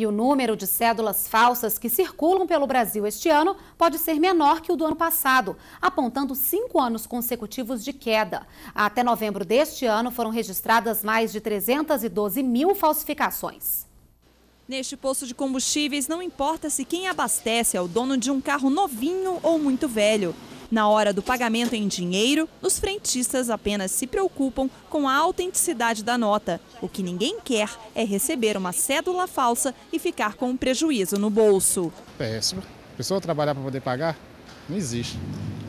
E o número de cédulas falsas que circulam pelo Brasil este ano pode ser menor que o do ano passado, apontando cinco anos consecutivos de queda. Até novembro deste ano foram registradas mais de 312 mil falsificações. Neste posto de combustíveis, não importa se quem abastece é o dono de um carro novinho ou muito velho. Na hora do pagamento em dinheiro, os frentistas apenas se preocupam com a autenticidade da nota. O que ninguém quer é receber uma cédula falsa e ficar com um prejuízo no bolso. Péssimo. A pessoa trabalhar para poder pagar? Não existe.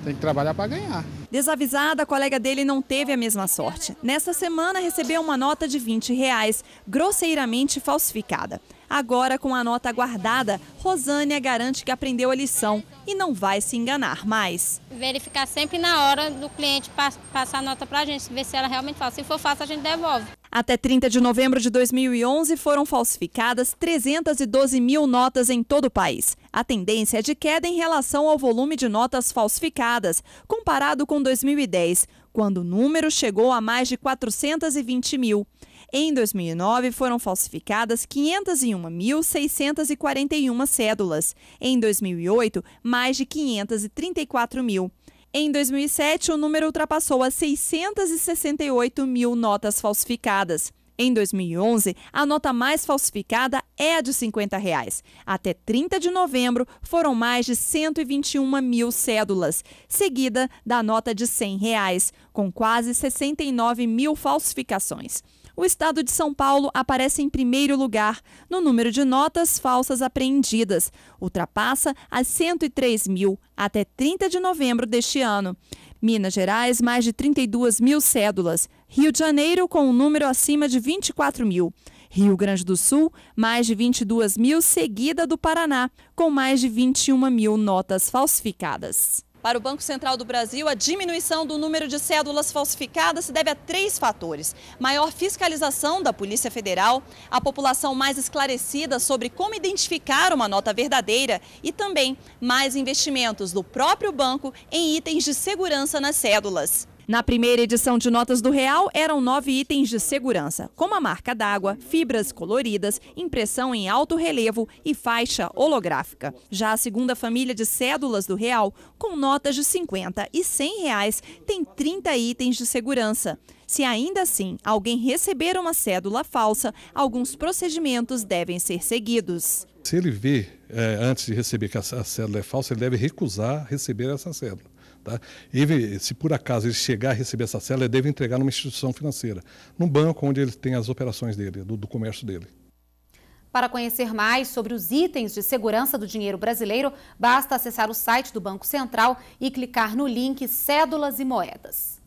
Tem que trabalhar para ganhar. Desavisada, a colega dele não teve a mesma sorte. Nessa semana, recebeu uma nota de 20 reais, grosseiramente falsificada. Agora, com a nota guardada, Rosânia garante que aprendeu a lição e não vai se enganar mais. Verificar sempre na hora do cliente passar a nota para a gente, ver se ela realmente fala. Se for falsa a gente devolve. Até 30 de novembro de 2011, foram falsificadas 312 mil notas em todo o país. A tendência é de queda em relação ao volume de notas falsificadas, comparado com 2010, quando o número chegou a mais de 420 mil. Em 2009, foram falsificadas 501.641 cédulas. Em 2008, mais de 534 mil. Em 2007, o número ultrapassou as 668 mil notas falsificadas. Em 2011, a nota mais falsificada é a de 50 reais. Até 30 de novembro, foram mais de 121 mil cédulas, seguida da nota de 100 reais, com quase 69 mil falsificações o estado de São Paulo aparece em primeiro lugar no número de notas falsas apreendidas, ultrapassa as 103 mil até 30 de novembro deste ano. Minas Gerais, mais de 32 mil cédulas. Rio de Janeiro, com um número acima de 24 mil. Rio Grande do Sul, mais de 22 mil, seguida do Paraná, com mais de 21 mil notas falsificadas. Para o Banco Central do Brasil, a diminuição do número de cédulas falsificadas se deve a três fatores: maior fiscalização da Polícia Federal, a população mais esclarecida sobre como identificar uma nota verdadeira e também mais investimentos do próprio banco em itens de segurança nas cédulas. Na primeira edição de Notas do Real, eram nove itens de segurança, como a marca d'água, fibras coloridas, impressão em alto relevo e faixa holográfica. Já a segunda família de cédulas do Real, com notas de 50 e 100 reais, tem 30 itens de segurança. Se ainda assim alguém receber uma cédula falsa, alguns procedimentos devem ser seguidos. Se ele vê, é, antes de receber que a cédula é falsa, ele deve recusar receber essa cédula. Tá? se por acaso ele chegar a receber essa cédula, ele deve entregar numa instituição financeira, num banco onde ele tem as operações dele, do, do comércio dele. Para conhecer mais sobre os itens de segurança do dinheiro brasileiro, basta acessar o site do Banco Central e clicar no link Cédulas e Moedas.